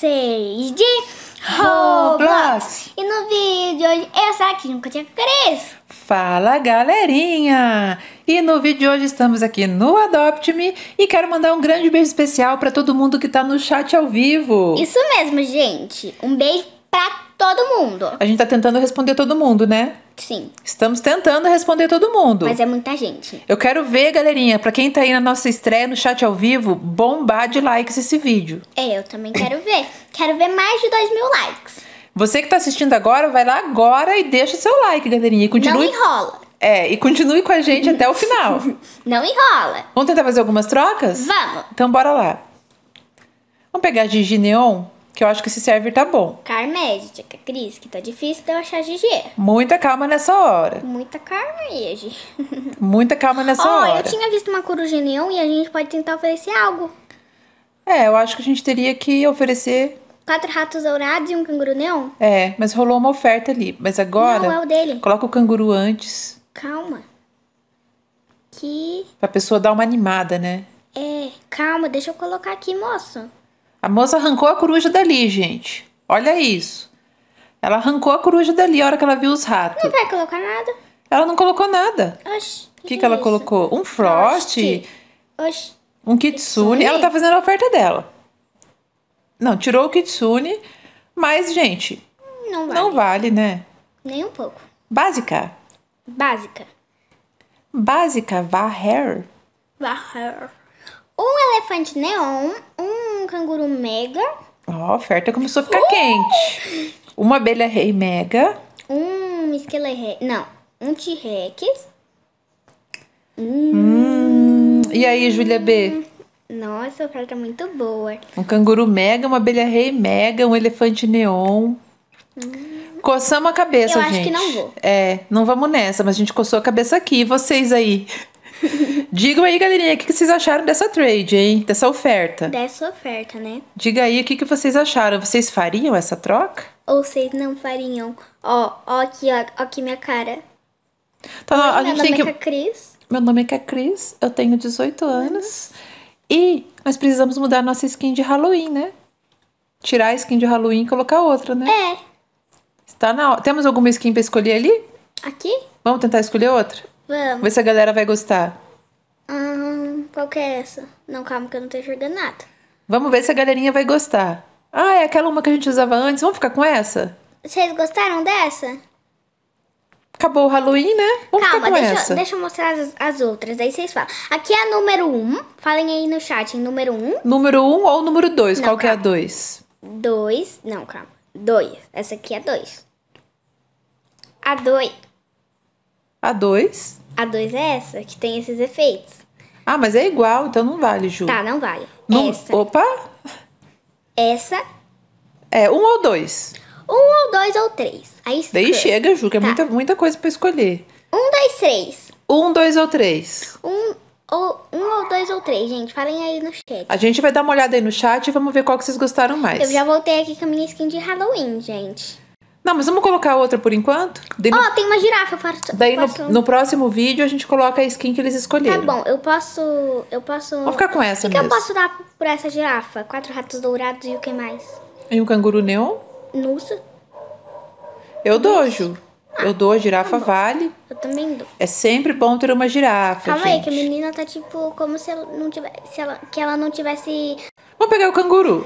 vocês de Roblox! E no vídeo de hoje eu sou aqui no Cotinha Cris. Fala galerinha! E no vídeo de hoje estamos aqui no Adopt Me e quero mandar um grande beijo especial para todo mundo que está no chat ao vivo. Isso mesmo, gente! Um beijo para todo mundo. A gente tá tentando responder todo mundo, né? Sim. Estamos tentando responder todo mundo. Mas é muita gente. Eu quero ver, galerinha, para quem tá aí na nossa estreia no chat ao vivo, bombar de likes esse vídeo. É, eu também quero ver. quero ver mais de dois mil likes. Você que tá assistindo agora, vai lá agora e deixa seu like, galerinha. E continue... Não enrola. É, e continue com a gente até o final. Não enrola. Vamos tentar fazer algumas trocas? Vamos. Então bora lá. Vamos pegar a Gigi Neon? que eu acho que esse server tá bom. Car Magic, é, é é Cris, que tá difícil de eu achar GG. Muita calma nessa hora. Muita calma, Ege. Muita calma nessa oh, hora. Ó, eu tinha visto uma coruja neon e a gente pode tentar oferecer algo. É, eu acho que a gente teria que oferecer... Quatro ratos dourados e um canguru neon? É, mas rolou uma oferta ali. Mas agora... Não, é o dele. Coloca o canguru antes. Calma. Que... Pra pessoa dar uma animada, né? É, calma, deixa eu colocar aqui, moço. A moça arrancou a coruja dali, gente. Olha isso. Ela arrancou a coruja dali a hora que ela viu os ratos. Não vai colocar nada? Ela não colocou nada. Oxi. O que, que, que ela isso? colocou? Um frost. Oxi. Um kitsune. Ela tá fazendo a oferta dela. Não, tirou o kitsune. Mas, gente, não vale. Não vale, né? Nem um pouco. Básica. Básica. Básica, vá hair. Vá hair um elefante neon, um canguru mega. Ó, a oferta começou a ficar uh! quente. Uma abelha rei mega. Um esqueleto rei. Não, um T-Rex. Hum. hum. E aí, Júlia B? Hum, nossa, a oferta é muito boa. Um canguru mega, uma abelha rei mega, um elefante neon. Hum. Coçamos a cabeça, gente. Eu acho que não vou. É, não vamos nessa, mas a gente coçou a cabeça aqui. E vocês aí? Digam aí, galerinha, o que vocês acharam dessa trade, hein? Dessa oferta. Dessa oferta, né? Diga aí o que vocês acharam. Vocês fariam essa troca? Ou vocês não fariam? Ó, ó aqui, ó, ó aqui minha cara. Oi, tá, a meu nome é que... é Cris. Meu nome é Cris, eu tenho 18 uhum. anos. E nós precisamos mudar nossa skin de Halloween, né? Tirar a skin de Halloween e colocar outra, né? É. Está na... Temos alguma skin pra escolher ali? Aqui? Vamos tentar escolher outra? Vamos. Vê se a galera vai gostar. Hum, qual que é essa? Não, calma que eu não tô enxergando nada. Vamos ver se a galerinha vai gostar. Ah, é aquela uma que a gente usava antes. Vamos ficar com essa? Vocês gostaram dessa? Acabou o Halloween, né? Vamos Calma, ficar com deixa, essa. deixa eu mostrar as, as outras, Aí vocês falam. Aqui é a número 1. Um. Falem aí no chat, em número 1. Um. Número 1 um ou número 2? Qual calma. que é a 2? 2. Não, calma. 2. Essa aqui é a 2. A 2. A 2? A 2 é essa, que tem esses efeitos. Ah, mas é igual, então não vale, Ju. Tá, não vale. Não, essa. Opa! Essa. É, um ou dois? Um ou dois ou três. Aí Daí chega, Ju, que é tá. muita, muita coisa pra escolher. Um, dois, três. Um, dois ou três? Um ou, um ou dois ou três, gente. Falem aí no chat. A gente vai dar uma olhada aí no chat e vamos ver qual que vocês gostaram mais. Eu já voltei aqui com a minha skin de Halloween, gente. Não, mas vamos colocar outra por enquanto? Ó, no- tem uma girafa. faço, Daí no, no próximo vídeo a gente coloca a skin que eles Tá escolheram. bom, eu posso... Eu posso... Vou ficar com essa O que mesmo. eu posso dar pra essa girafa? Quatro ratos dourados e o que mais? E um canguru neon? Nusa. Eu dou, Ju. Ah, eu dou, a girafa tá vale. Eu também dou. É sempre bom ter uma girafa, Calma aí, que a menina tá tipo como se ela não tivesse. se ela- que ela não tivesse. Vamos pegar o canguru.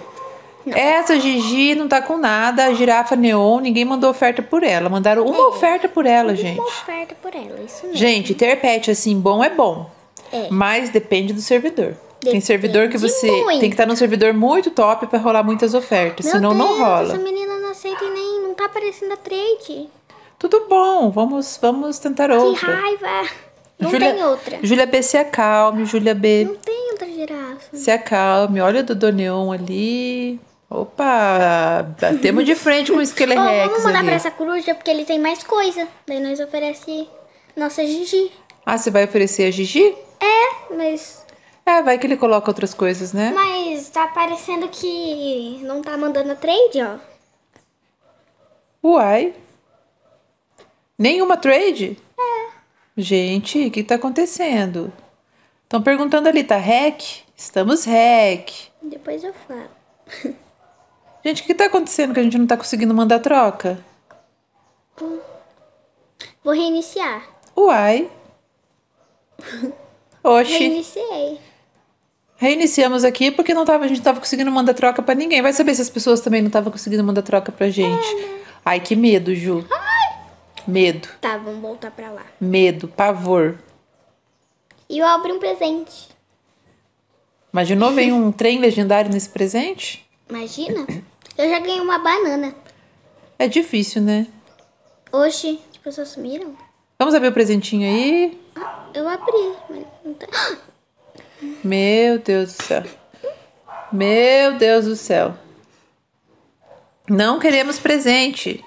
Essa Gigi não tá com nada, a girafa neon, ninguém mandou oferta por ela. Mandaram uma é. oferta por ela, gente. Uma oferta por ela, isso mesmo. Gente, ter pet assim bom é bom. É. Mas depende do servidor. Depende tem servidor que você muito. tem que estar tá num servidor muito top para rolar muitas ofertas, Meu senão Deus, não rola. Essa menina não aceita nem, não tá aparecendo a trade. Tudo bom, vamos vamos tentar outra. Que raiva. Não Julia, tem outra. Júlia B se acalme, Júlia B. Não tem outra girafa. Se acalme, olha o do Doneon ali. Opa, batemos de frente com o Skelerex oh, Vamos mandar ali. pra essa coruja porque ele tem mais coisa. Daí nós oferece nossa Gigi. Ah, você vai oferecer a Gigi? É, mas... É, vai que ele coloca outras coisas, né? Mas tá parecendo que não tá mandando trade, ó. Uai. Nenhuma trade? É. Gente, o que tá acontecendo? Estão perguntando ali, tá hack? Estamos hack. Depois eu falo. Gente, o que tá acontecendo que a gente não tá conseguindo mandar troca? Vou reiniciar. Uai. Oxi. Reiniciei. Reiniciamos aqui porque não tava, a gente não tava conseguindo mandar troca para ninguém. Vai saber se as pessoas também não estavam conseguindo mandar troca pra gente. É, né? Ai, que medo, Ju. Ai. Medo. Tá, vamos voltar pra lá. Medo, pavor. E eu abri um presente. Imaginou, vem um trem legendário nesse presente? Imagina. Eu já ganhei uma banana. É difícil, né? Oxi, as pessoas sumiram? Vamos abrir o presentinho aí? Ah, eu abri, mas não tá... Meu Deus do céu. Meu Deus do céu. Não queremos presente.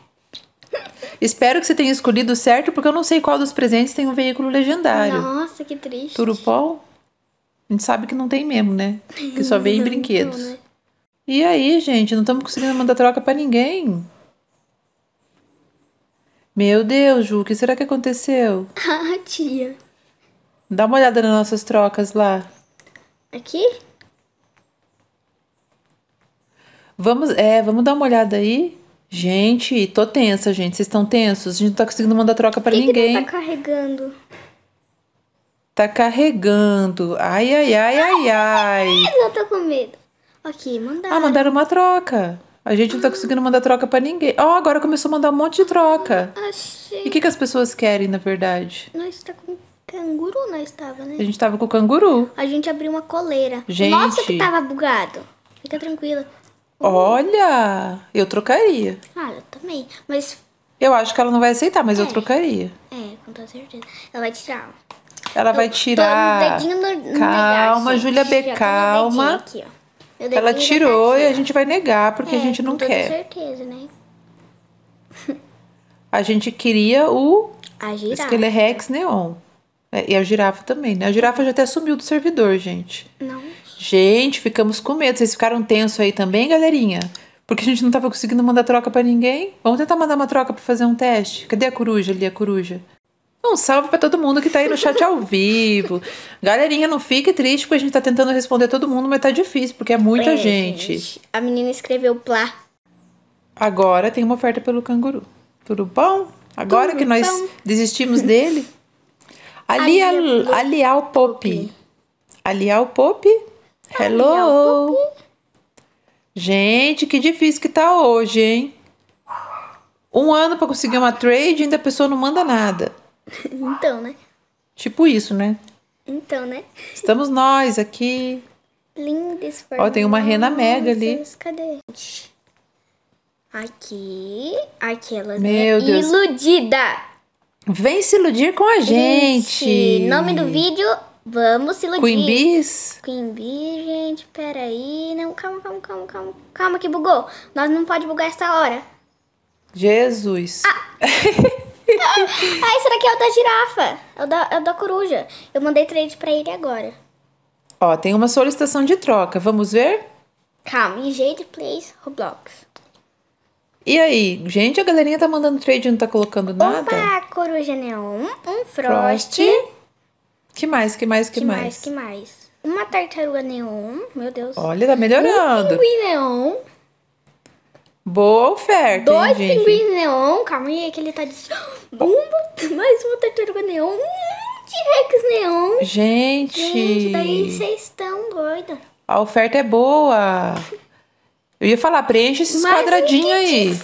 Espero que você tenha escolhido certo, porque eu não sei qual dos presentes tem um veículo legendário. Nossa, que triste. Turupol? A gente sabe que não tem mesmo, né? Que só vem em né? brinquedos. E aí, gente, não estamos conseguindo mandar troca para ninguém. Meu Deus, Ju, o que será que aconteceu? Ah, tia. Dá uma olhada nas nossas trocas lá. Aqui? Vamos, é, vamos dar uma olhada aí. Gente, tô tensa, gente. Vocês estão tensos? A gente não tá conseguindo mandar troca para ninguém. Que não tá carregando. Tá carregando. Ai, ai, ai, ai, ai. ai. eu tô com medo. Aqui, ah, mandaram. Ah, mandaram uma troca. A gente não tá ah. conseguindo mandar troca para ninguém. Ó, oh, agora começou a mandar um monte de troca. Achei. E o que, que as pessoas querem, na verdade? Nós tá com canguru, nós estava, né? A gente tava com canguru. A gente abriu uma coleira. Gente. Nossa, que tava bugado. Fica tranquila. Olha, eu trocaria. Ah, eu também. Mas. Eu acho que ela não vai aceitar, mas é. eu trocaria. É, com toda certeza. Ela vai tirar. Ela vai tirar. No, no Calma, Júlia B, calma. Aqui, ó. Ela tirou e a gente vai negar porque é, a gente não com quer. Com certeza, né? a gente queria o Rex Neon. É, e a girafa também, né? A girafa já até sumiu do servidor, gente. Não. Gente, ficamos com medo. Vocês ficaram tenso aí também, galerinha? Porque a gente não tava conseguindo mandar troca para ninguém. Vamos tentar mandar uma troca para fazer um teste? Cadê a coruja ali, a coruja? Um salve para todo mundo que tá aí no chat ao vivo. Galerinha, não fique triste, porque a gente tá tentando responder todo mundo, mas tá difícil, porque é muita é, gente. gente. A menina escreveu plá. Agora tem uma oferta pelo canguru. Tudo bom? Agora Tudo que nós bom. desistimos dele. Ali é alial Pop. Alial Pop? Hello! Gente, que difícil que tá hoje, hein? Um ano para conseguir uma trade e ainda a pessoa não manda nada então, né? Tipo isso, né? Então, né? Estamos nós aqui. lindes Ó, tem uma rena mega ali. Cadê? Aqui. Aquela né? Meu Deus. iludida. Vem se iludir com a gente. gente. Nome do vídeo, vamos se iludir. Queen Bees? Queen Bees, gente, peraí. Não, calma, calma, calma, calma. Calma que bugou. Nós não pode bugar essa hora. Jesus. Ah. ah, será que é o da girafa. É o da, é o da coruja. Eu mandei trade pra ele agora. Ó, tem uma solicitação de troca. Vamos ver? Calma, jeito, please, Roblox. E aí, gente, a galerinha tá mandando trade e não tá colocando nada? Opa, coruja neon, um frost. frost. Que mais, que mais, que, que mais? mais? Que mais, Uma tartaruga neon, meu Deus. Olha, tá melhorando. Um pinguim neon. Boa oferta, Dois hein, pinguins neon, calma aí, é que ele tá de... Um, mais uma tartaruga neon, um T-Rex neon. Gente... Gente, daí vocês estão doida. A oferta é boa. Eu ia falar, preenche esses mais quadradinhos um aí.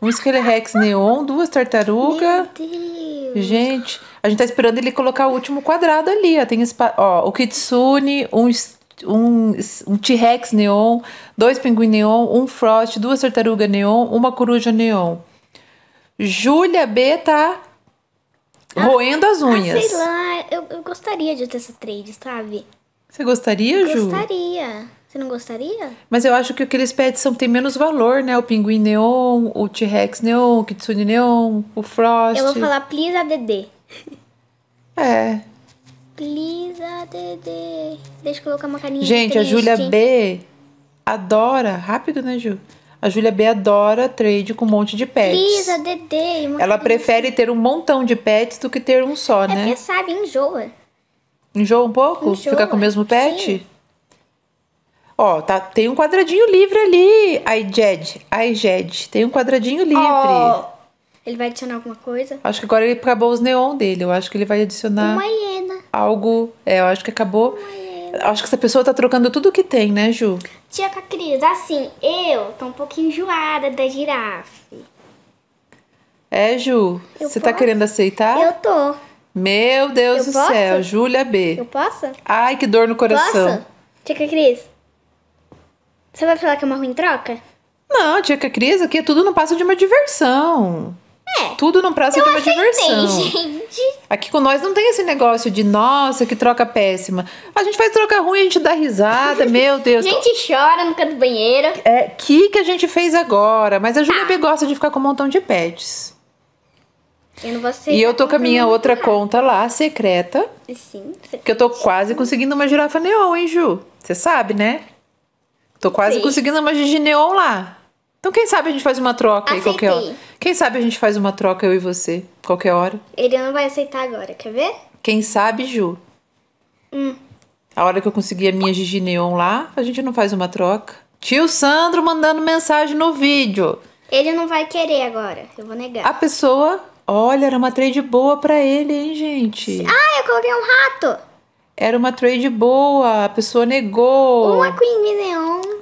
Um Um esquele-rex neon, duas tartarugas. Meu Deus. Gente, a gente tá esperando ele colocar o último quadrado ali. Ó, tem espaço. Ó, o Kitsune, um um, um T-Rex neon, dois pinguim neon, um frost, duas tartarugas neon, uma coruja neon. Júlia B tá ah, roendo as unhas. Ah, sei lá, eu, eu gostaria de ter essa trade, sabe? Você gostaria, Ju? Gostaria. Você não gostaria? Mas eu acho que o que eles pedem são, tem menos valor, né? O pinguim neon, o T-Rex neon, o Kitsune neon, o Frost. Eu vou falar please ADD. É. Please, ADD. Deixa eu colocar uma carinha Gente, a Júlia B adora. Rápido, né, Ju? A Júlia B adora trade com um monte de pets. Please, ADD. Ela prefere ter um montão de pets do que ter um só, é né? Quem é, sabe, enjoa. Enjoa um pouco? Enjoa. Ficar com o mesmo pet? Sim. Ó, tá, tem um quadradinho livre ali, Ai, Jed. tem um quadradinho livre. Oh. Ele vai adicionar alguma coisa? Acho que agora ele acabou os neon dele. Eu acho que ele vai adicionar. Uma hiena. Algo. É, eu acho que acabou. Acho que essa pessoa tá trocando tudo que tem, né, Ju? Tia Cacris, assim, eu tô um pouquinho enjoada da girafe. É, Ju? você tá querendo aceitar? Eu tô. Meu Deus eu do posso? céu, Júlia B. Eu posso? Ai, que dor no coração. Posso? Tia Cacris, você vai falar que é uma ruim troca? Não, Tia Cacris, aqui é tudo não passa de uma diversão. É. Tudo no prazo é uma aceitei, diversão. gente. Aqui com nós não tem esse negócio de, nossa, que troca péssima. A gente faz troca ruim, a gente dá risada, meu Deus. A gente chora no canto do banheiro. É, que que a gente fez agora? Mas a Júlia ah. B gosta de ficar com um montão de pets. Eu não E eu tô com a minha outra conta lá, secreta, Sim. que eu tô quase conseguindo uma girafa neon, hein, Ju? Você sabe, né? Tô quase Sim. conseguindo uma Gigi neon lá. Então, quem sabe a gente faz uma troca aí qualquer hora. Quem sabe a gente faz uma troca, eu e você, qualquer hora. Ele não vai aceitar agora, quer ver? Quem sabe, Ju? Hum. A hora que eu conseguir a minha Gigi Neon lá, a gente não faz uma troca. Tio Sandro mandando mensagem no vídeo. Ele não vai querer agora, eu vou negar. A pessoa, olha, era uma trade boa pra ele, hein, gente? Ah, eu coloquei um rato! Era uma trade boa, a pessoa negou. Uma Queen Neon.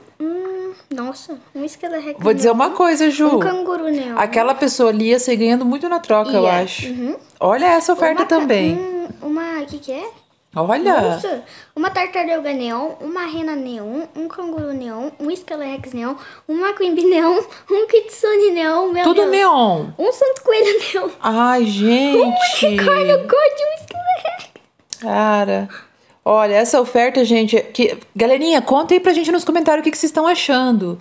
Nossa, um esqueleto Vou dizer uma coisa, Ju. Um canguru neon. Né, Aquela pessoa ali ia ser ganhando muito na troca, eu acho. Uhum. Olha essa oferta Uma também. um- uma. O que, que é? Olha. Nossa, uma tartaruga neon, uma rena neon, um canguru neon, um esquelerex neon, uma queen bee neon, um kitsune neon, meu Tudo Deus. neon. Um santo coelho neon. Ai, gente. Unicórnio cor de um esquelerex. Cara. Olha, essa oferta, gente. Que... Galerinha, conta aí pra gente nos comentários o que, que vocês estão achando.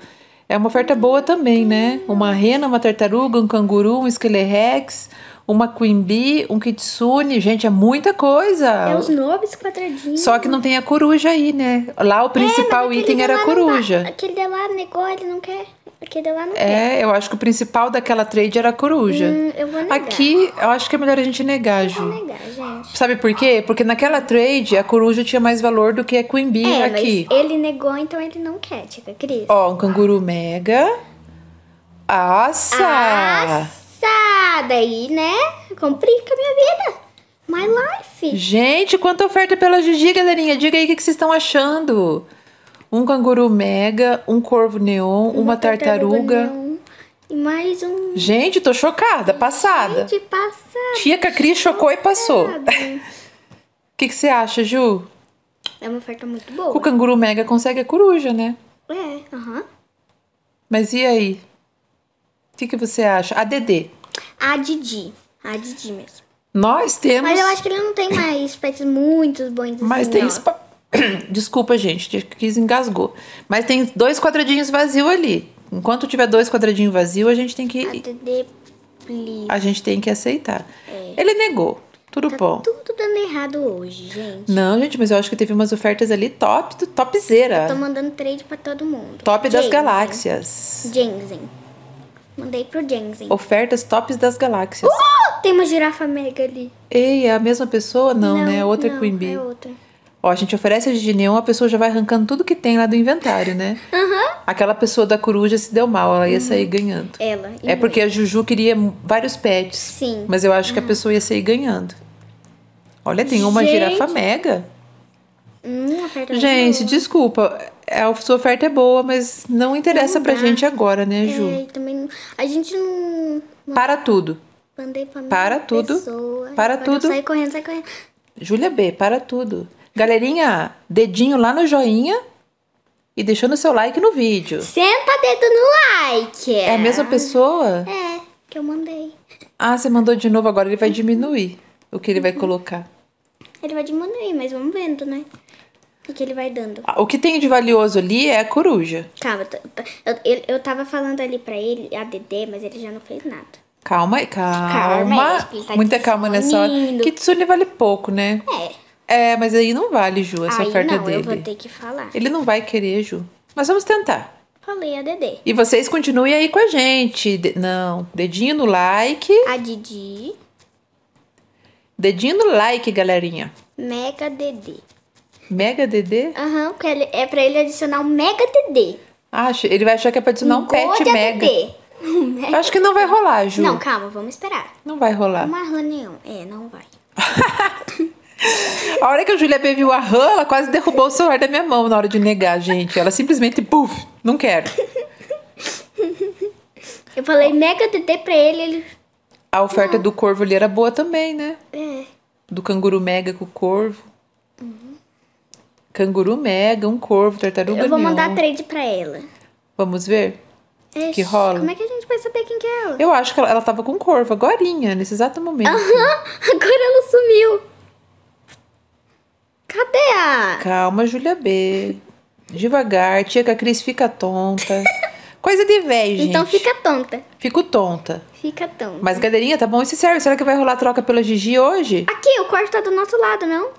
É uma oferta boa também, né? Uma rena, uma tartaruga, um canguru, um esquelerex uma queen bee, um kitsune, gente, é muita coisa. É os nobres quadradinhos. Só que não tem a coruja aí, né? Lá o é, principal é, item era a coruja. Tá, aquele de lá negou, ele não quer. Aquele lá não é, quer. eu acho que o principal daquela trade era a coruja. Hum, eu vou negar. Aqui, eu acho que é melhor a gente negar, Ju. Eu vou negar, gente. Sabe por quê? Porque naquela trade, a coruja tinha mais valor do que a queen bee é, aqui. Mas ele negou, então ele não quer, tica Cris. Ó, um canguru mega. Nossa! Assa! passada aí né, complica a minha vida. My life. Gente, quanta oferta pela Gigi, galerinha. Diga aí o que, vocês estão achando. Um canguru mega, um corvo neon, uma, uma tartaruga. tartaruga neon, e mais um. Gente, tô chocada, passada. Gente, passada. Tia Cacri chocou e passou. O que, você acha, Ju? É uma oferta muito boa. O canguru mega consegue a coruja, né? É, aham. Mas e aí? que, que você acha? A Dedê. A Didi. A Didi mesmo. Nós temos. Mas eu acho que ele não tem mais pets muito bons assim. Mas tem. Spa... Desculpa, gente, que engasgou. Mas tem dois quadradinhos vazios ali. Enquanto tiver dois quadradinhos vazios, a gente tem que. A, Dedê, a gente tem que aceitar. É. Ele negou. Tudo tá bom. Tudo dando errado hoje, gente. Não, gente, mas eu acho que teve umas ofertas ali top, topzera. Eu tô mandando trade pra todo mundo. Top das né? galáxias. Jensen. Mandei pro Jensen. Ofertas tops das galáxias. Uh! Tem uma girafa mega ali. Ei, é a mesma pessoa? Não, não né? É outra não, Queen Bee. É outra. Ó, a gente oferece a de neon, a pessoa já vai arrancando tudo que tem lá do inventário, né? Uhum. Aquela pessoa da coruja se deu mal, ela ia uhum. sair ganhando. Ela. É porque mesmo. a Juju queria vários pets. Sim. Mas eu acho uhum. que a uhum. pessoa ia sair ganhando. Olha, tem uma gente. girafa mega. Hum, gente, desculpa. É, a sua oferta é boa, mas não interessa não pra gente agora, né, é, Ju? É, também não, a gente não. para tudo. para tudo. Pessoa, para tudo. Sai correndo, sai correndo. Júlia B, para tudo. Galerinha, dedinho lá no joinha e deixando seu like no vídeo. Senta dedo no like. É a mesma pessoa? É, que eu mandei. Ah, você mandou de novo, agora ele vai diminuir o que ele vai uhum. colocar. Ele vai diminuir, mas vamos vendo, né? O que ele vai dando. Ah, o que tem de valioso ali é a coruja. Calma, eu, eu, eu tava falando ali pra ele, a Dedê, mas ele já não fez nada. Calma, calma. calma tipo, tá Muita calma nessa hora. Kitsune vale pouco, né? É. É, mas aí não vale, Ju, essa aí oferta não, dele. Eu vou ter que falar. Ele não vai querer, Ju. Mas vamos tentar. Falei a Dedê. E vocês continuem aí com a gente. De... Não, dedinho no like. A Didi. Dedinho no like, galerinha. Mega Dedê. Mega DD? Aham, porque ele, é pra ele adicionar um Mega DD. Acho, ele vai achar que é pra adicionar um, um pet Mega. DD. Mega Acho que não vai rolar, Ju. Não, calma, vamos esperar. Não vai rolar. Uma rã nenhum. É, não vai. a hora que a Julia bebeu a rã, ela quase derrubou o celular da minha mão na hora de negar, gente. Ela simplesmente, puf, não quero. Eu falei mega DD pra ele, ele... A oferta não. do corvo ali era boa também, né? É. Do canguru mega com o corvo. Uhum. Canguru mega, um corvo, tartaruga Eu vou mandar trade pra ela. Vamos ver? Ixi, que rola? Como é que a gente vai saber quem que é ela? Eu acho que ela, ela tava com corvo agora, nesse exato momento. Aham, agora ela sumiu. Cadê a... Calma, Júlia B. Devagar, tia que a Cris fica tonta. Coisa de velho, gente. Então fica tonta. Fico tonta. Fica tonta. Mas, galerinha, tá bom esse serve? Será que vai rolar troca pela Gigi hoje? Aqui, o corte tá do nosso lado, não?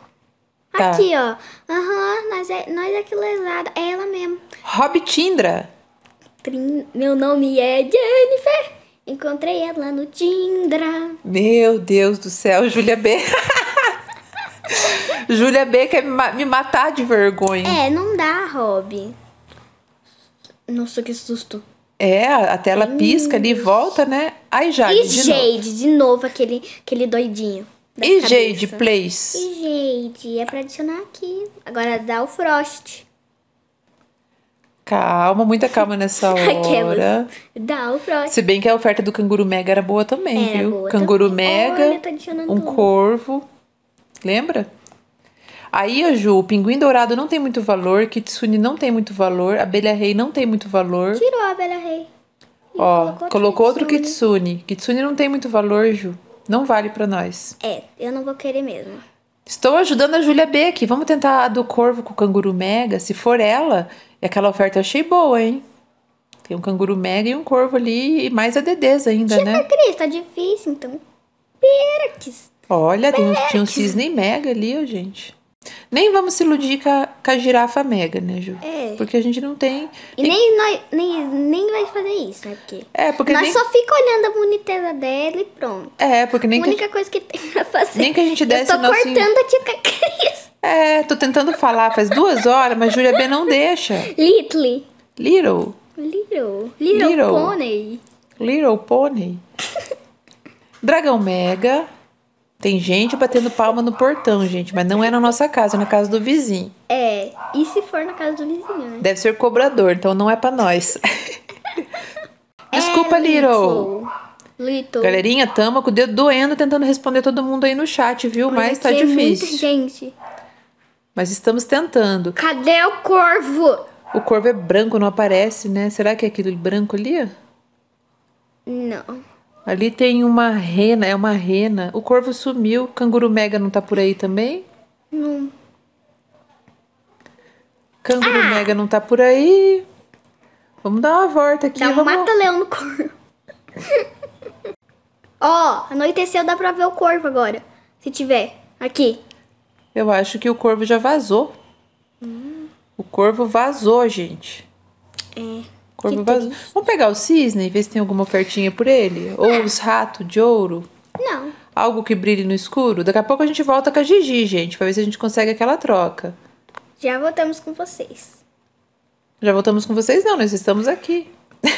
Tá. Aqui, ó. Aham, uhum, nós é, nós é que lesada. É ela mesmo. Rob Tindra. Trin... Meu nome é Jennifer. Encontrei ela no Tindra. Meu Deus do céu, Júlia B. Júlia B quer me matar de vergonha. É, não dá, Rob. Nossa, que susto. É, a tela pisca ali e volta, né? Aí já. E de Jade, novo. de novo, aquele, aquele doidinho. E cabeça. Jade, please. E Jade, é pra adicionar aqui. Agora dá o Frost. Calma, muita calma nessa hora. Aquelas. Dá o Frost. Se bem que a oferta do canguru mega era boa também, era viu? Boa canguru também. mega, Olha, tá um tudo. corvo. Lembra? Aí, a Ju, o pinguim dourado não tem muito valor, Kitsune não tem muito valor, abelha rei não tem muito valor. Tirou a abelha rei. Ó, colocou, colocou outro, Kitsune. outro Kitsune. Kitsune não tem muito valor, Ju. Não vale para nós. É, eu não vou querer mesmo. Estou ajudando a Júlia B aqui. Vamos tentar a do corvo com o canguru mega. Se for ela, e aquela oferta eu achei boa, hein? Tem um canguru mega e um corvo ali, e mais a dedeza ainda, Tia tipo né? Cris, tá difícil, então. Pertes. Olha, Pertes. Tem, tinha um cisne mega ali, ó, gente. Nem vamos se iludir com a, com a girafa mega, né, Ju? É. Porque a gente não tem. E nem, nem, nem vai fazer isso, né? Porque é, porque. Nós nem... só fica olhando a boniteza dela e pronto. É, porque nem. A única coisa que tem pra fazer. Nem que a gente desse Eu tô nosso... cortando aqui com a Cris. É, tô tentando falar faz duas horas, mas Júlia B não deixa. Little. Little. Little. Little, Little. Pony. Little Pony. Dragão Mega. Tem gente batendo palma no portão, gente, mas não é na nossa casa, é na casa do vizinho. É, e se for na casa do vizinho, né? Deve ser cobrador, então não é para nós. Desculpa, é, Little. Little. Galerinha, tamo com o dedo doendo tentando responder todo mundo aí no chat, viu? Mas, mas tá difícil. Muita gente. Mas estamos tentando. Cadê o corvo? O corvo é branco, não aparece, né? Será que é aquele branco ali? Não. Ali tem uma rena, é uma rena. O corvo sumiu. canguru mega não tá por aí também? Não. Canguru ah! mega não tá por aí. Vamos dar uma volta aqui. Não, vamos... mata-leão no corvo. Ó, oh, anoiteceu, dá pra ver o corvo agora. Se tiver. Aqui. Eu acho que o corvo já vazou. Hum. O corvo vazou, gente. É. Corvo Vamos pegar o cisne e ver se tem alguma ofertinha por ele? Ou os ratos de ouro? Não. Algo que brilhe no escuro? Daqui a pouco a gente volta com a Gigi, gente, pra ver se a gente consegue aquela troca. Já voltamos com vocês. Já voltamos com vocês? Não, nós estamos aqui.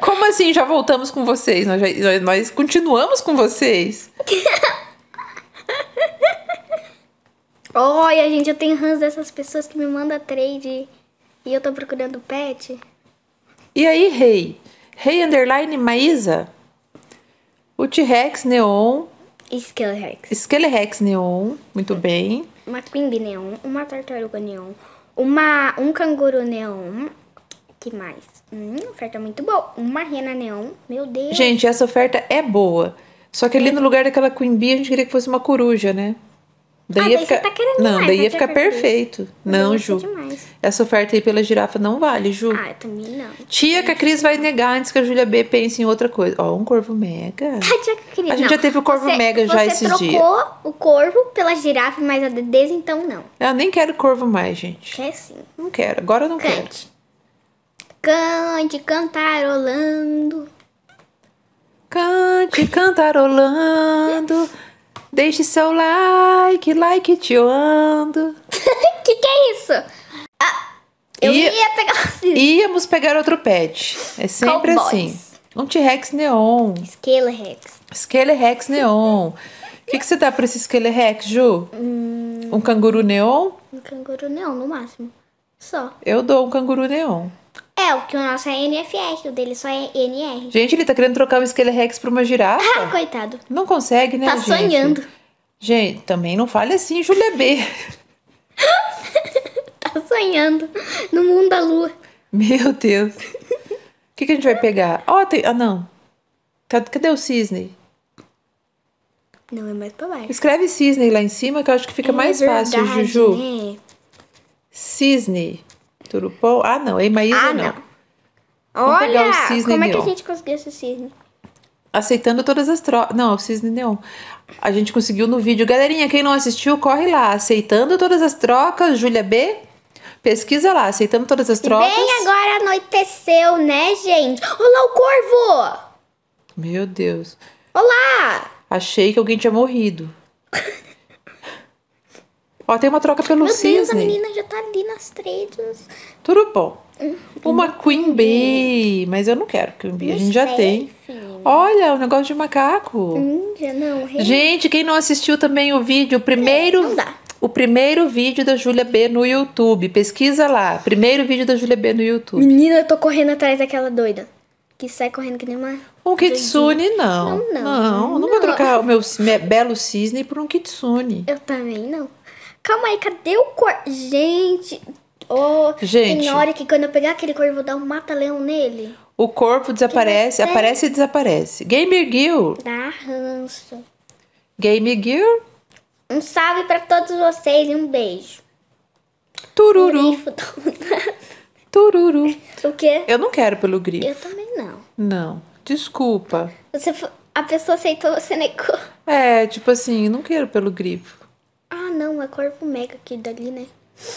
Como assim já voltamos com vocês? Nós, já, nós continuamos com vocês. Olha, gente, eu tenho rãs dessas pessoas que me mandam trade e eu tô procurando pet. E aí, rei? Rei underline Maísa? O T-Rex Neon. Skelerex. Skelerex Neon, muito bem. Uma Quimby Neon, uma tartaruga Neon, uma, um canguru Neon. que mais? Hum, oferta muito boa. Uma rena Neon, meu Deus. Gente, essa oferta é boa. Só que ali no lugar daquela Quimby, a gente queria que fosse uma coruja, né? Daí ah, ia daí ficar... tá querendo Não, né, demais, daí ia ficar perfeito. Não, Ju. Essa oferta aí pela girafa não vale, Ju. Ah, eu também não. Tia que a Cris vai negar antes que a Júlia B pense em outra coisa. Ó, um corvo mega. Ah, tia que a Cris. A gente não. já teve o corvo você, mega já esses dias. Você trocou o corvo pela girafa, mas a Dedez então não. Eu ah, nem quero corvo mais, gente. Quer sim. Não quero, agora eu não Cante. quero. Cante, cantarolando. Cante, cantarolando. Deixe seu like, like te ando. que que é isso? Ah, eu ia pegar assim. Íamos pegar outro pet. É sempre Cowboys. assim. Um T-Rex neon. Rex. Skele Rex neon. O que, você dá pra esse Rex, Ju? Hum... Um canguru neon? Um canguru neon, no máximo. Só. Eu dou um canguru neon. É, o que o nosso é NFR, o dele só é NR. Gente, ele tá querendo trocar um Rex pra uma girafa. Ah, coitado. Não consegue, né, Tá gente? sonhando. Gente, também não fale assim, Júlia B. tá sonhando no mundo da lua. Meu Deus. O que, que a gente vai pegar? Ó, oh, tem... Ah, não. Tá, cadê o cisne? Não, é mais pra baixo. Escreve cisne lá em cima que eu acho que fica é mais verdade, fácil, Juju. Né? Cisne. Turupol? Ah, não. Eimaísa é ah, não. não. Vamos Olha, pegar o cisne como é que a gente conseguiu esse cisne? aceitando todas as trocas. Não, o Cisne Neon. A gente conseguiu no vídeo. Galerinha, quem não assistiu, corre lá. Aceitando todas as trocas, Júlia B. Pesquisa lá, aceitando todas as trocas. Bem agora anoiteceu, né, gente? Olá, o corvo! Meu Deus. Olá! Achei que alguém tinha morrido. Ó, tem uma troca pelo Meu cisne. Deus, a menina já tá ali nas trades. Tudo bom. Hum, uma hum. Queen Bee, mas eu não quero Queen Bee, a gente já tem. Olha, o um negócio de macaco. Hum, não, gente, quem não assistiu também o vídeo, o primeiro, é, o primeiro vídeo da Júlia B no YouTube, pesquisa lá, primeiro vídeo da Júlia B no YouTube. Menina, eu tô correndo atrás daquela doida que sai correndo que nem uma. Um kitsune, Não, não. Não, não, não vou trocar o meu belo cisne por um kitsune. Eu também não. Calma aí, cadê o cor? Gente, oh, Gente. tem hora que quando eu pegar aquele corvo, eu vou dar um mata-leão nele. O corpo desaparece, aparece e desaparece. Gamer Gil. Dá ranço. Gamer Gil. Um salve para todos vocês e um beijo. Tururu. Grifo Tururu. O quê? Eu não quero pelo grifo. Eu também não. Não. Desculpa. Você, a pessoa aceitou, você negou. É, tipo assim, não quero pelo grifo não, é corvo mega aqui dali, né?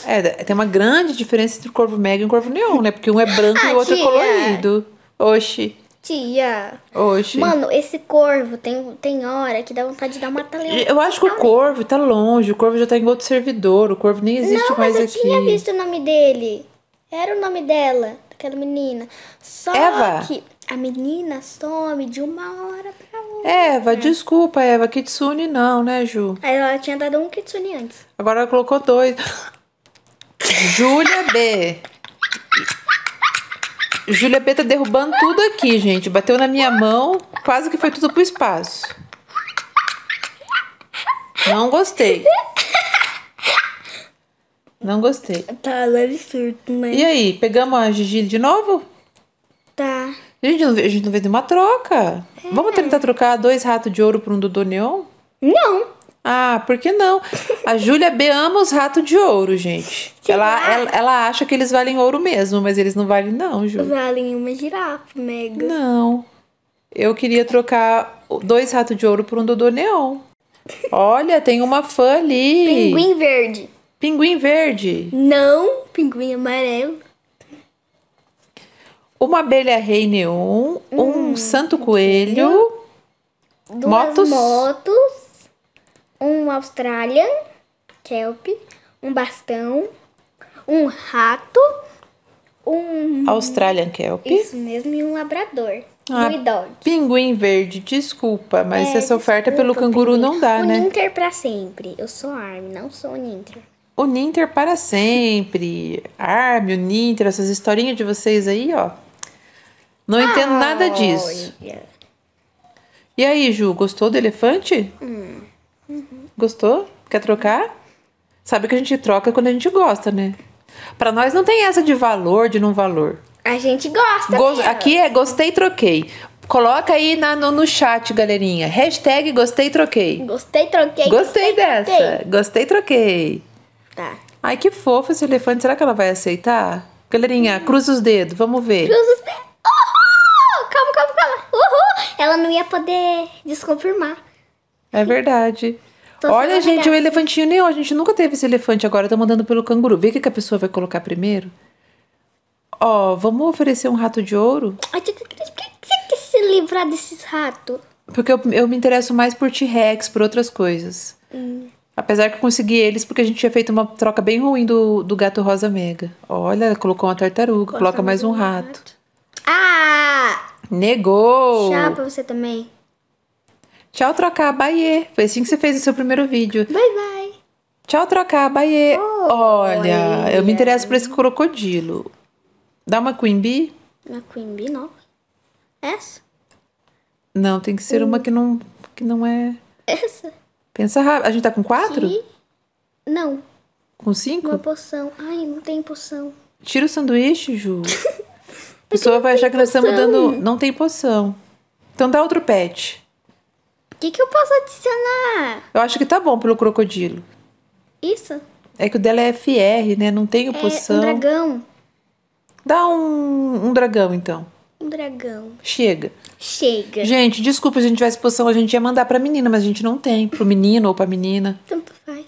É, tem uma grande diferença entre o corvo mega e o corvo neon, né? Porque um é branco ah, e o outro é tia. é colorido. Oxi. Tia. Oxi. Mano, esse corvo tem, tem hora que dá vontade de dar uma talhada. Eu acho que o corvo tá longe, o corvo já tá em outro servidor, o corvo nem existe não, mais aqui. Não, mas eu tinha visto o nome dele. Era o nome dela, daquela menina. Só Eva. que a menina some de uma hora pra outra. Eva, desculpa, Eva, kitsune não, né, Ju? Aí ela tinha dado um kitsune antes. Agora ela colocou dois. Júlia B. Júlia B tá derrubando tudo aqui, gente. Bateu na minha mão, quase que foi tudo pro espaço. Não gostei. Não gostei. Tá, leve surto, né? E aí, pegamos a Gigi de novo? Tá. Gente, a gente não fez nenhuma troca. É. Vamos tentar trocar dois ratos de ouro por um Dodô Neon? Não. Ah, por que não? A Júlia B ama os ratos de ouro, gente. Ela, ela, ela, acha que eles valem ouro mesmo, mas eles não valem, não, Júlia. Valem uma girafa, mega. Não. Eu queria trocar dois ratos de ouro por um Dodô Neon. Olha, tem uma fã ali. Pinguim verde. Pinguim verde. Não, pinguim amarelo uma abelha rei neon, um hum, santo coelho, duas motos. motos, um Australian Kelp, um bastão, um rato, um Australian Kelp. Isso mesmo, e um labrador. Ah, pinguim verde, desculpa, mas é, essa desculpa, oferta pelo canguru não dá, o né? O Ninter para sempre. Eu sou Arme, não sou o Ninter. O Ninter para sempre. Arme, o Ninter, essas historinhas de vocês aí, ó. Não entendo nada disso. E aí, Ju, gostou do elefante? Hum. Uhum. Gostou? Quer trocar? Sabe que a gente troca quando a gente gosta, né? Para nós não tem essa de valor, de não valor. A gente gosta. Go mesmo. Aqui é gostei troquei. Coloca aí na, no, no chat, galerinha. Hashtag gostei troquei. Gostei troquei. Gostei, gostei dessa. Troquei. Gostei troquei. Tá. Ai, que fofo esse elefante. Será que ela vai aceitar? Galerinha, hum. cruza os dedos. Vamos ver. Cruza os dedos calma, calma, calma. Uhul! Ela não ia poder desconfirmar. É verdade. Olha, gente, o elefantinho nem a gente nunca teve esse elefante agora, tá mandando pelo canguru. Vê o que, que a pessoa vai colocar primeiro. Ó, vamos oferecer um rato de ouro? Por que você quer se livrar desses ratos? Porque eu, eu me interesso mais por T-Rex, por outras coisas. Hum. Apesar que eu consegui eles porque a gente tinha feito uma troca bem ruim do, do gato rosa mega. Olha, colocou uma tartaruga, Coloca coloca é mais um rato. rato. Ah! Negou! Chá pra você também. Tchau, trocar, baie. Foi assim que você fez o seu primeiro vídeo. Bye, bye. Tchau, trocar, baiê. Olha, eu me interesso por esse crocodilo. Dá uma queen bee? Uma queen bee, não. Essa? Não, tem que ser hum. uma que não, que não é... Essa? Pensa rápido. A gente tá com quatro? Sim. Não. Com cinco? Uma poção. Ai, não tem poção. Tira o sanduíche, Ju. pessoa vai achar que nós estamos dando. Não tem poção. Então dá outro pet. O que, que eu posso adicionar? Eu acho que tá bom pelo crocodilo. Isso? É que o dela é FR, né? Não tem o é poção. Um dragão. Dá um, um dragão, então. Um dragão. Chega. Chega. Gente, desculpa, se a gente tivesse poção, a gente ia mandar pra menina, mas a gente não tem. Pro menino ou pra menina. Tanto faz.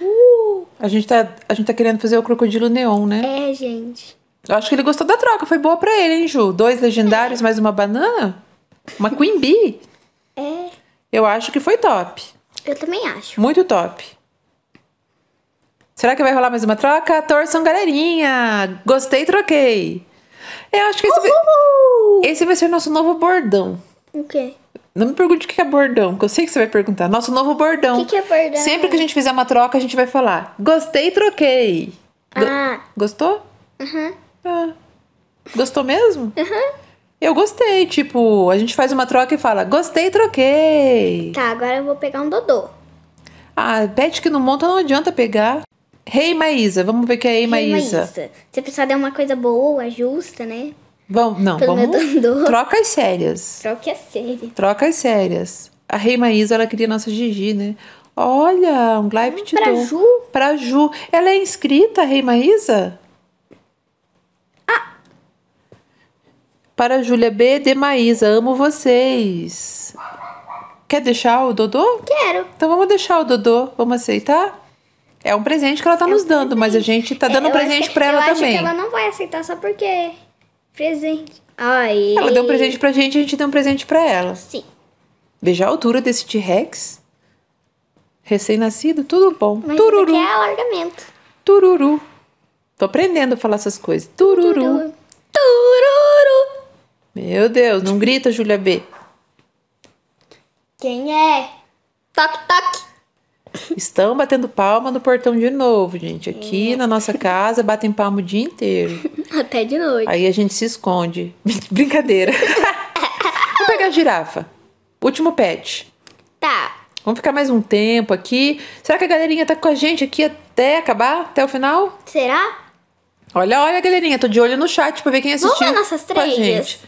Uh, a, gente tá, a gente tá querendo fazer o crocodilo neon, né? É, gente. Eu acho que ele gostou da troca, foi boa pra ele, hein, Ju? Dois legendários, mais uma banana? Uma Queen Bee? É. Eu acho que foi top. Eu também acho. Muito top. Será que vai rolar mais uma troca? Torçam, galerinha! Gostei, troquei. Eu acho que esse, vai... esse vai ser nosso novo bordão. O quê? Não me pergunte o que é bordão, que eu sei que você vai perguntar. Nosso novo bordão. O que, que, é bordão? Sempre que a gente fizer uma troca, a gente vai falar: gostei, troquei. Ah. Go... Gostou? Uhum. Ah, gostou mesmo? Uhum. Eu gostei, tipo, a gente faz uma troca e fala, gostei, troquei. Tá, agora eu vou pegar um Dodô. Ah, pet que não monta não adianta pegar. Rei hey, Maísa, vamos ver o que é Rei hey, Maísa. Maísa. Se de uma coisa boa, justa, né? Vamos, não, Pelo vamos. Troca as sérias. Troca as sérias. sérias. A Rei hey, Maísa, ela queria nossa Gigi, né? Olha, um Gleip hum, pra Ju. Pra Ju. Ela é inscrita, Rei Maísa? Para Júlia B. de Maísa, amo vocês. Quer deixar o Dodô? Quero. Então vamos deixar o Dodô, vamos aceitar? É um presente que ela tá é nos um dando, presente. mas a gente tá é, dando é, um presente para ela eu também. acho que ela não vai aceitar só porque presente. Aí. Ela deu um presente pra gente, a gente deu um presente para ela. Sim. Veja a altura desse T-Rex. Recém-nascido, tudo bom. Mas Tururu. Isso aqui é alargamento. Tururu. Tô aprendendo a falar essas coisas. Tururu. Tururu. Meu Deus, não grita, Júlia B. Quem é? Toque, toque. Estão batendo palma no portão de novo, gente. Hum. Aqui é. na nossa casa batem palma o dia inteiro. Até de noite. Aí a gente se esconde. Brincadeira. Vou pegar a girafa. Último pet. Tá. Vamos ficar mais um tempo aqui. Será que a galerinha tá com a gente aqui até acabar? Até o final? Será? Olha, olha, galerinha. Tô de olho no chat pra ver quem assistiu. Vamos ver nossas três. Com a gente.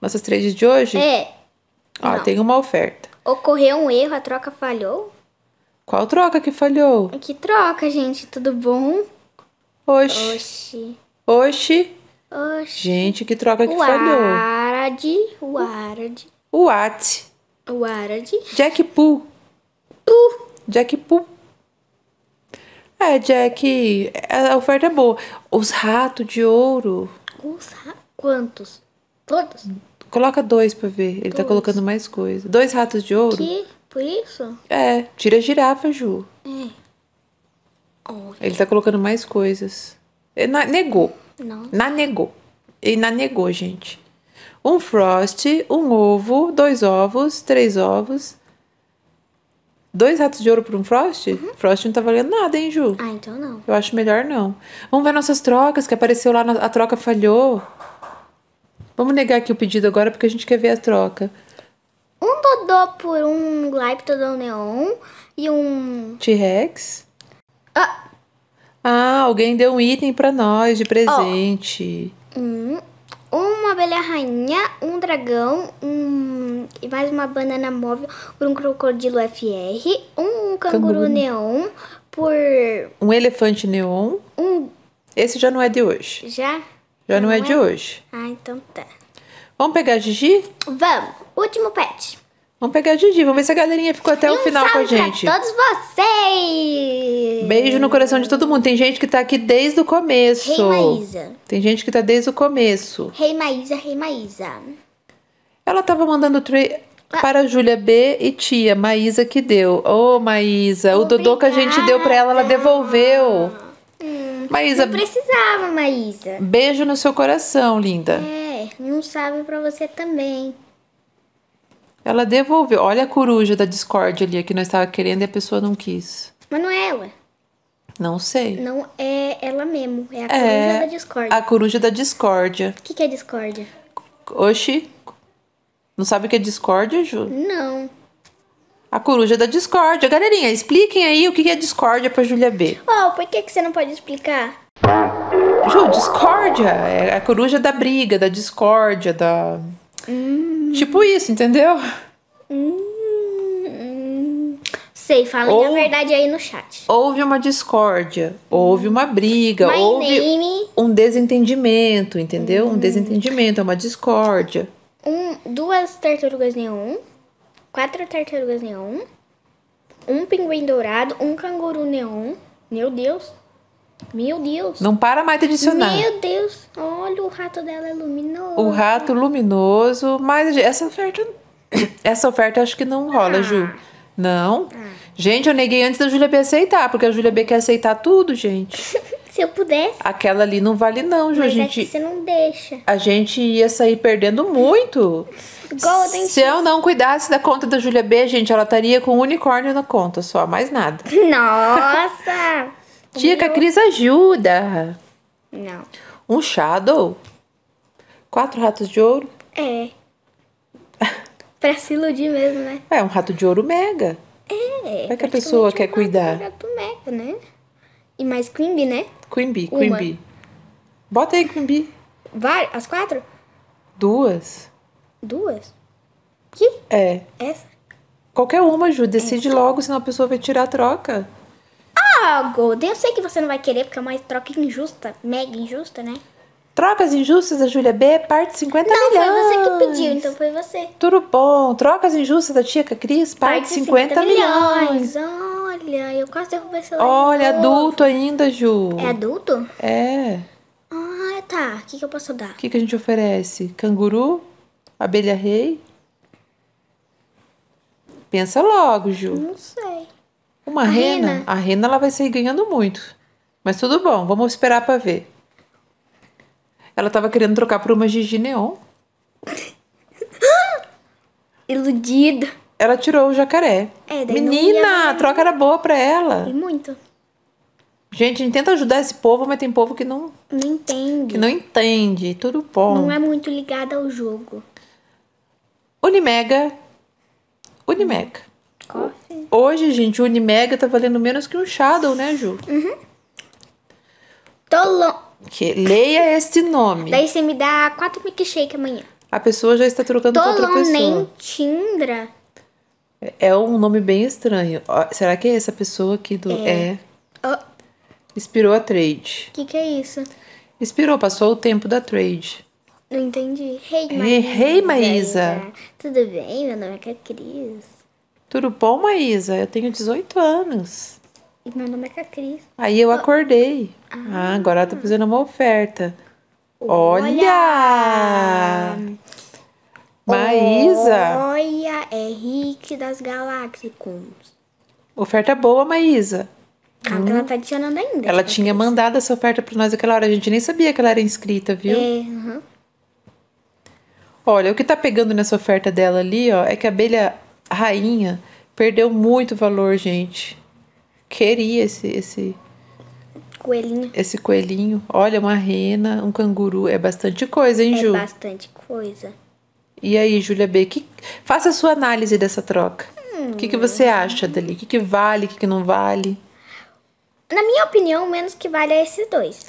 Nossas trades de hoje? É. Ó, Não. tem uma oferta. Ocorreu um erro, a troca falhou? Qual troca que falhou? É que troca, gente? Tudo bom? Oxi. Oxi. Oxi. Oxi. Gente, que troca que o falhou? Arad, o Arad. O At. O Jack Poo. Poo. Jack Poo. É, Jack, é, a oferta é boa. Os ratos de ouro. Os ratos? Quantos? Todos? Coloca dois pra ver. Ele tá dois. tá colocando mais coisa. Dois ratos de ouro? Que? Por isso? É. Tira a girafa, Ju. É. Ele tá colocando mais coisas. É, na, negou. Não. Na negou. Ele na negou, gente. Um frost, um ovo, dois ovos, três ovos. Dois ratos de ouro por um Frost? Uhum. Frost não tá valendo nada, hein, Ju? Ah, então não. Eu acho melhor não. Vamos ver nossas trocas, que apareceu lá, na... a troca falhou. Vamos negar aqui o pedido agora porque a gente quer ver a troca. Um Dodô por um Glyptodon Neon e um. T-Rex? Ah. ah, alguém deu um item para nós de presente. Oh. Uma abelha rainha, um dragão, um. E mais uma banana móvel por um crocodilo FR, um canguru, canguru. neon por. Um elefante neon. Um. Esse já não é de hoje. Já? Já não, é não é, é, de hoje. Ah, então tá. Vamos pegar a Gigi? Vamos. Último pet. Vamos pegar a Gigi. Vamos ver se a galerinha ficou até e o um final com a gente. Pra todos vocês. Beijo no coração de todo mundo. Tem gente que tá aqui desde o começo. Rei Maísa. Tem gente que tá desde o começo. Rei Maísa, Rei Maísa. Ela tava mandando tre... Ah. Para a Júlia B e tia Maísa que deu. Ô, oh, Maísa, Obrigada. o Dodô que a gente deu para ela, ela devolveu. Maísa. Não precisava, Maísa. Beijo no seu coração, linda. É, um salve para você também. Ela devolveu. Olha a coruja da Discord ali, que nós estava querendo e a pessoa não quis. Mas não é ela. Não sei. Não é ela mesmo. É a é coruja da Discord. A coruja da discórdia. O que, que é discórdia? Oxi. Não sabe o que é discórdia, Ju? Não a coruja da discórdia. Galerinha, expliquem aí o que é discórdia pra Júlia B. Oh, por que, que você não pode explicar? Ju, discórdia é a coruja da briga, da discórdia, da... Hum. Tipo isso, entendeu? Hum. hum. Sei, falem Ou... a verdade aí no chat. Houve uma discórdia, houve uma briga, My houve name... um desentendimento, entendeu? Hum. Um desentendimento, é uma discórdia. Um, duas tartarugas nenhum quatro tartarugas neon, um pinguim dourado, um canguru neon. Meu Deus! Meu Deus! Não para mais de adicionar. Meu Deus! Olha, o rato dela é luminoso. O rato luminoso, mas essa oferta. Essa oferta acho que não rola, ah. Ju. Não. Ah. Gente, eu neguei antes da Júlia B aceitar, porque a Júlia B quer aceitar tudo, gente. Se eu pudesse. Aquela ali não vale, não, Ju. Mas a é gente, é você não deixa. A gente ia sair perdendo muito. Golden Se eu não cuidasse da conta da Júlia B, gente, ela estaria com um unicórnio na conta só, mais nada. Nossa! Tia, que a Cris ajuda. Não. Um Shadow? Quatro ratos de ouro? É. pra se iludir mesmo, né? É, um rato de ouro mega. É. Como é que a pessoa quer cuidar? cuidar? Um rato mega, né? e mais Queen Bee, né? Queen Bee, Queen Uma. Bee. Bota aí Queen Bee. Vai, as quatro? Duas. Duas? Que? É. Essa? Qualquer uma, Ju. Decide Essa. logo, senão a pessoa vai tirar a troca. Ah, Golden, eu sei que você não vai querer, porque é uma troca injusta, mega injusta, né? Trocas Injustas da Júlia B, parte 50 Não, milhões. Não, foi você que pediu, então foi você. Tudo bom. Trocas Injustas da Tia Cris, parte, parte 50, 50 milhões. milhões. Olha, eu quase derrubei o celular. Olha, adulto ainda, Ju. É adulto? É. Ah, tá. O que, que eu posso dar? O que, que a gente oferece? Canguru? Abelha rei? Pensa logo, Ju. Não sei. Uma a rena? rena? A rena ela vai sair ganhando muito. Mas tudo bom, vamos esperar para ver. Ela tava querendo trocar por uma Gigi Neon. Iludida. Ela tirou o jacaré. É, daí Menina, a troca era boa pra ela. E muito. Gente, a gente tenta ajudar esse povo, mas tem povo que não. Não entende. Que não entende. Tudo bom. Não é muito ligada ao jogo. Unimega. Unimega. Coffee. Hoje, gente, o Unimega tá valendo menos que um Shadow, né, Ju? Uhum. Tô louco. Que leia este nome. Daí você me dá quatro milkshake amanhã. A pessoa já está trocando com outra pessoa. Tindra. É, é um nome bem estranho. Será que é essa pessoa aqui do é? é... Oh. Inspirou a trade. O que, que é isso? Inspirou, passou o tempo da trade. Não entendi. Hey, é, Maísa. Hey, Maísa. Tudo bem? Meu nome é Cris. Tudo bom, Maísa? Eu tenho 18 anos meu nome é Cacris. Aí eu ah. acordei. Ah, ah agora ela está fazendo uma oferta. Olha! Maísa! Olha, é Rick das Galáxicons. Oferta boa, Maísa. Calma ah, hum. ela tá adicionando ainda. Ela tinha mandado essa oferta pra nós naquela hora. A gente nem sabia que ela era inscrita, viu? É, uhum. Olha, o que tá pegando nessa oferta dela ali, ó, é que a abelha rainha perdeu muito valor, gente queria esse esse coelhinho. Esse coelhinho. Olha, uma rena, um canguru, é bastante coisa, hein, é Ju? É bastante coisa. E aí, Júlia B, que... faça a sua análise dessa troca. O hum. que, que hum. você acha dali? O que, que vale, o que, que não vale? Na minha opinião, menos que vale é esses dois.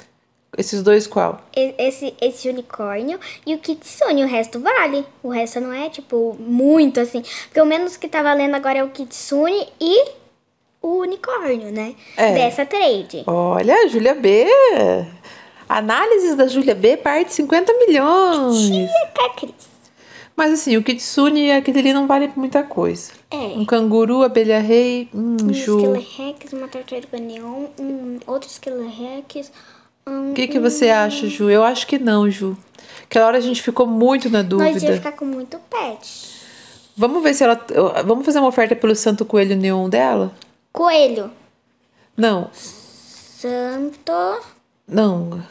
Esses dois qual? Esse, esse unicórnio e o Kitsune. O resto vale. O resto não é, tipo, muito assim. Porque o menos que tá valendo agora é o Kitsune e o unicórnio, né? É. Dessa trade. Olha, Júlia B. Análises da Júlia B, parte 50 milhões. Tia Cris. Mas assim, o Kitsune e a não valem muita coisa. É. Um canguru, abelha rei, hum, um Ju. Um Rex, uma tartaruga neon, um outro Rex. O que, que você um... acha, Ju? Eu acho que não, Ju. Aquela hora a gente ficou muito na dúvida. Nós ia ficar com muito pet. Vamos ver se ela. Vamos fazer uma oferta pelo Santo Coelho Neon dela? Coelho. Não. Santo. Não.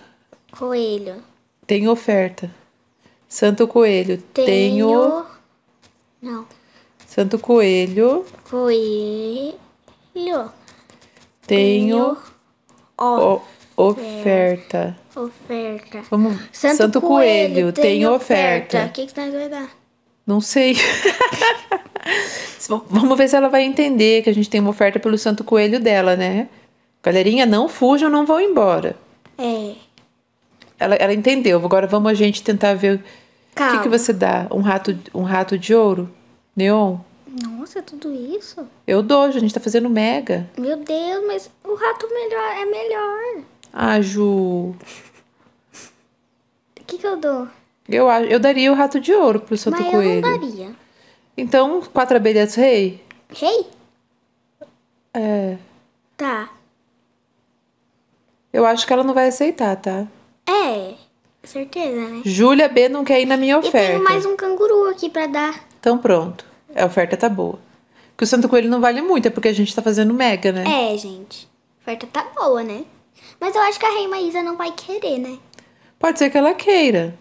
Coelho. Tem oferta. Santo Coelho. Tenho. Tenho... Não. Santo Coelho. Coelho. Tenho. Tenho... O... Oferta. Oferta. Vamos. Santo, Santo Coelho, Coelho, tem oferta. O que, que nós vai dar? Não sei. Vamos ver se ela vai entender que a gente tem uma oferta pelo Santo Coelho dela, né? Galerinha, não fujam, não vão embora. É. Ela, ela entendeu. Agora vamos a gente tentar ver. O que, que você dá? Um rato, um rato de ouro? Neon? Nossa, é tudo isso? Eu dou, a gente tá fazendo mega. Meu Deus, mas o rato melhor é melhor. Ah, Ju. O que, que eu dou? Eu, eu daria o rato de ouro pro Santo Mas Coelho. Eu não daria. Então, quatro abelhas rei? Rei? É. Tá. Eu acho que ela não vai aceitar, tá? É, certeza, né? Júlia B não quer ir na minha oferta. Eu tem mais um canguru aqui para dar. Então pronto. A oferta tá boa. Que o Santo Coelho não vale muito, é porque a gente tá fazendo mega, né? É, gente. A oferta tá boa, né? Mas eu acho que a Rei Maísa não vai querer, né? Pode ser que ela queira.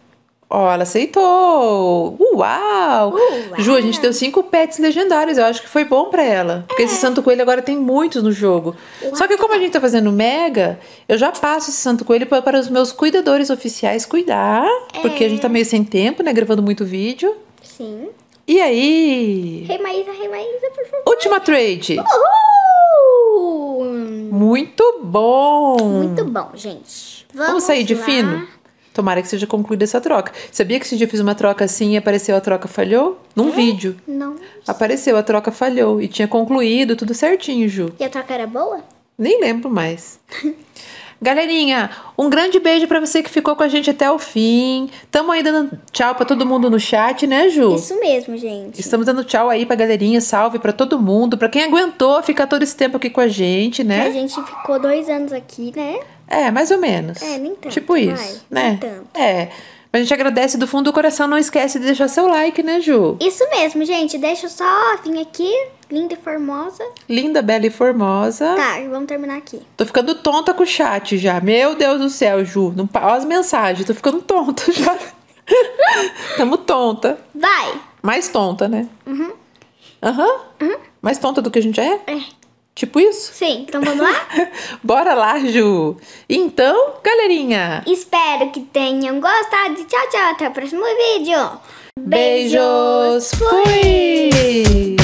Ó, ela aceitou! Uau! Uau! Ju, a gente deu cinco pets legendários, eu acho que foi bom para ela. Porque esse é. santo coelho agora tem muitos no jogo. Uau. Só que como a gente tá fazendo mega, eu já passo esse santo coelho para os meus cuidadores oficiais cuidar. É. Porque a é. gente tá meio sem tempo, né? Gravando muito vídeo. Sim. E aí? Remaísa, Remaísa, por favor. Última trade. Uhul! Muito bom! Muito bom, gente. Vamos, Vamos sair lá. de fino? Tomara que seja concluída essa troca. Sabia que esse dia eu fiz uma troca assim e apareceu a troca falhou? Num é? vídeo. Não. Apareceu a troca falhou e tinha concluído tudo certinho, Ju. E a troca era boa? Nem lembro mais. Galerinha, um grande beijo para você que ficou com a gente até o fim. Tamo aí dando tchau para todo mundo no chat, né, Ju? Isso mesmo, gente. Estamos dando tchau aí pra galerinha, salve para todo mundo, para quem aguentou ficar todo esse tempo aqui com a gente, né? A gente ficou dois anos aqui, né? É, mais ou menos. É, nem tanto. Tipo isso, mais, né? Nem tanto. É. Mas a gente agradece do fundo do coração. Não esquece de deixar seu like, né, Ju? Isso mesmo, gente. Deixa só vir aqui Linda e formosa. Linda, bela e formosa. Tá, vamos terminar aqui. Tô ficando tonta com o chat já. Meu Deus do céu, Ju. Não... Olha as mensagens, tô ficando tonta já. Tamo tonta. Vai. Mais tonta, né? Uhum. Aham? Uhum. uhum. Mais tonta do que a gente é? É. Tipo isso? Sim, então vamos lá? Bora lá, Ju! Então, galerinha! Espero que tenham gostado. Tchau, tchau, até o próximo vídeo! Beijos! Beijos. Fui! fui.